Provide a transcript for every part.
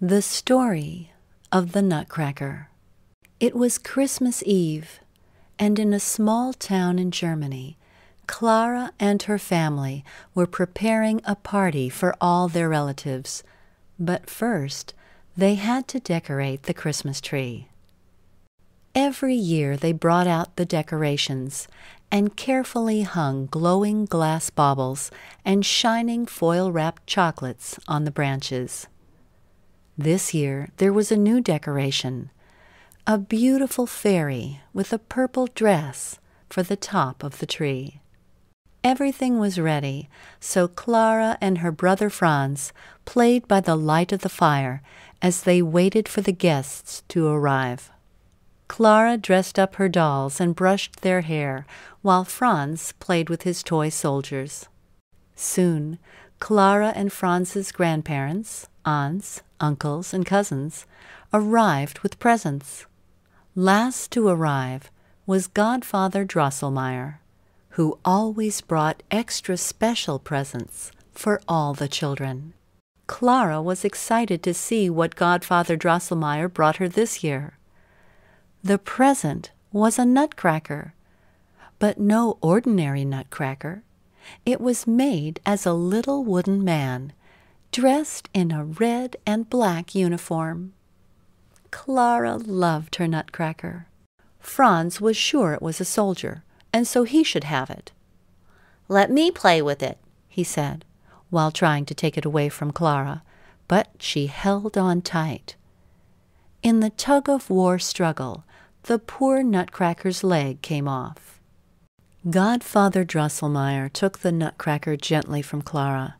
The Story of the Nutcracker. It was Christmas Eve, and in a small town in Germany, Clara and her family were preparing a party for all their relatives. But first, they had to decorate the Christmas tree. Every year they brought out the decorations and carefully hung glowing glass baubles and shining foil wrapped chocolates on the branches. This year there was a new decoration a beautiful fairy with a purple dress for the top of the tree. Everything was ready, so Clara and her brother Franz played by the light of the fire as they waited for the guests to arrive. Clara dressed up her dolls and brushed their hair, while Franz played with his toy soldiers. Soon, Clara and Franz's grandparents, aunts, uncles, and cousins, arrived with presents. Last to arrive was Godfather Drosselmeyer, who always brought extra special presents for all the children. Clara was excited to see what Godfather Drosselmeyer brought her this year. The present was a nutcracker, but no ordinary nutcracker. It was made as a little wooden man dressed in a red and black uniform. Clara loved her nutcracker. Franz was sure it was a soldier, and so he should have it. Let me play with it, he said, while trying to take it away from Clara, but she held on tight. In the tug of war struggle, the poor nutcracker's leg came off. Godfather Drosselmeyer took the nutcracker gently from Clara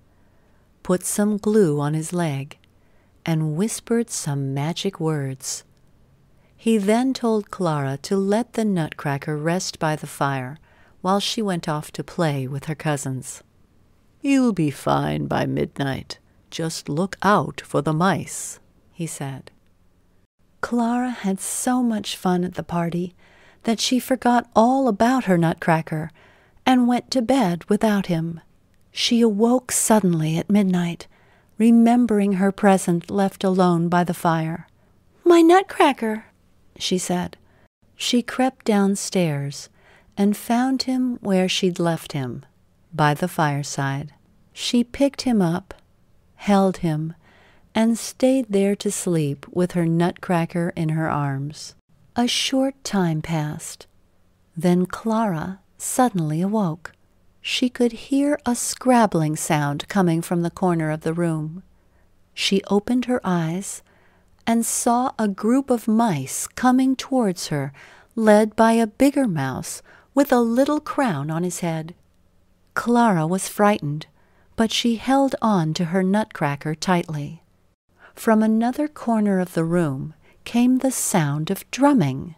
put some glue on his leg, and whispered some magic words. He then told Clara to let the nutcracker rest by the fire while she went off to play with her cousins. You'll be fine by midnight. Just look out for the mice, he said. Clara had so much fun at the party that she forgot all about her nutcracker and went to bed without him. She awoke suddenly at midnight, remembering her present left alone by the fire. My nutcracker, she said. She crept downstairs and found him where she'd left him, by the fireside. She picked him up, held him, and stayed there to sleep with her nutcracker in her arms. A short time passed. Then Clara suddenly awoke she could hear a scrabbling sound coming from the corner of the room. She opened her eyes and saw a group of mice coming towards her, led by a bigger mouse with a little crown on his head. Clara was frightened, but she held on to her nutcracker tightly. From another corner of the room came the sound of drumming.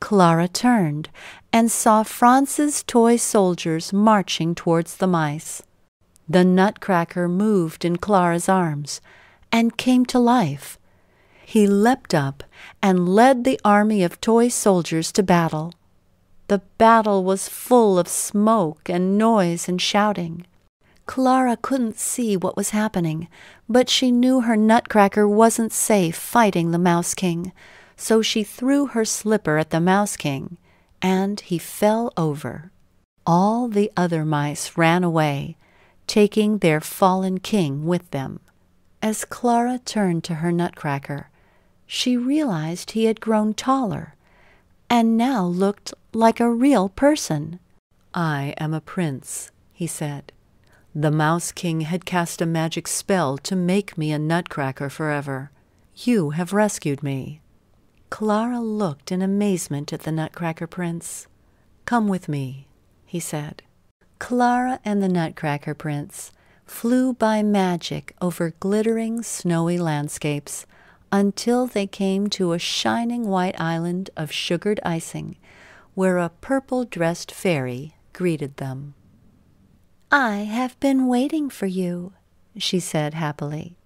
Clara turned and saw Franz's toy soldiers marching towards the mice. The nutcracker moved in Clara's arms and came to life. He leapt up and led the army of toy soldiers to battle. The battle was full of smoke and noise and shouting. Clara couldn't see what was happening, but she knew her nutcracker wasn't safe fighting the Mouse King so she threw her slipper at the Mouse King, and he fell over. All the other mice ran away, taking their fallen king with them. As Clara turned to her nutcracker, she realized he had grown taller and now looked like a real person. I am a prince, he said. The Mouse King had cast a magic spell to make me a nutcracker forever. You have rescued me. Clara looked in amazement at the Nutcracker Prince. Come with me, he said. Clara and the Nutcracker Prince flew by magic over glittering snowy landscapes until they came to a shining white island of sugared icing where a purple dressed fairy greeted them. I have been waiting for you, she said happily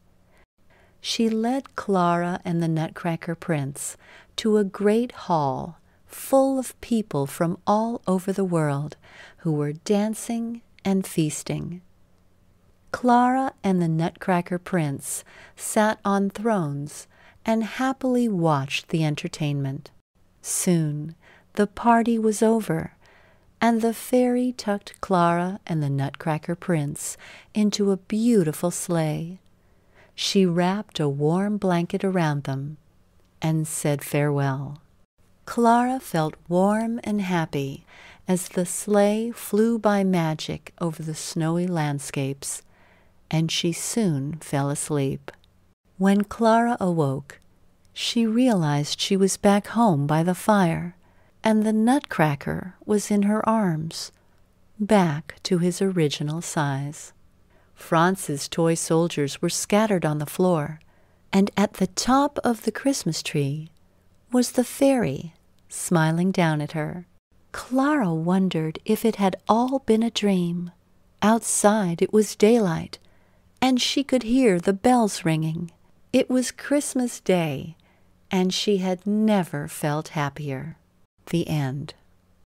she led Clara and the Nutcracker Prince to a great hall full of people from all over the world who were dancing and feasting. Clara and the Nutcracker Prince sat on thrones and happily watched the entertainment. Soon the party was over, and the fairy tucked Clara and the Nutcracker Prince into a beautiful sleigh she wrapped a warm blanket around them and said farewell. Clara felt warm and happy as the sleigh flew by magic over the snowy landscapes, and she soon fell asleep. When Clara awoke, she realized she was back home by the fire, and the nutcracker was in her arms, back to his original size. Franz's toy soldiers were scattered on the floor, and at the top of the Christmas tree was the fairy smiling down at her. Clara wondered if it had all been a dream. Outside it was daylight, and she could hear the bells ringing. It was Christmas Day, and she had never felt happier. The end.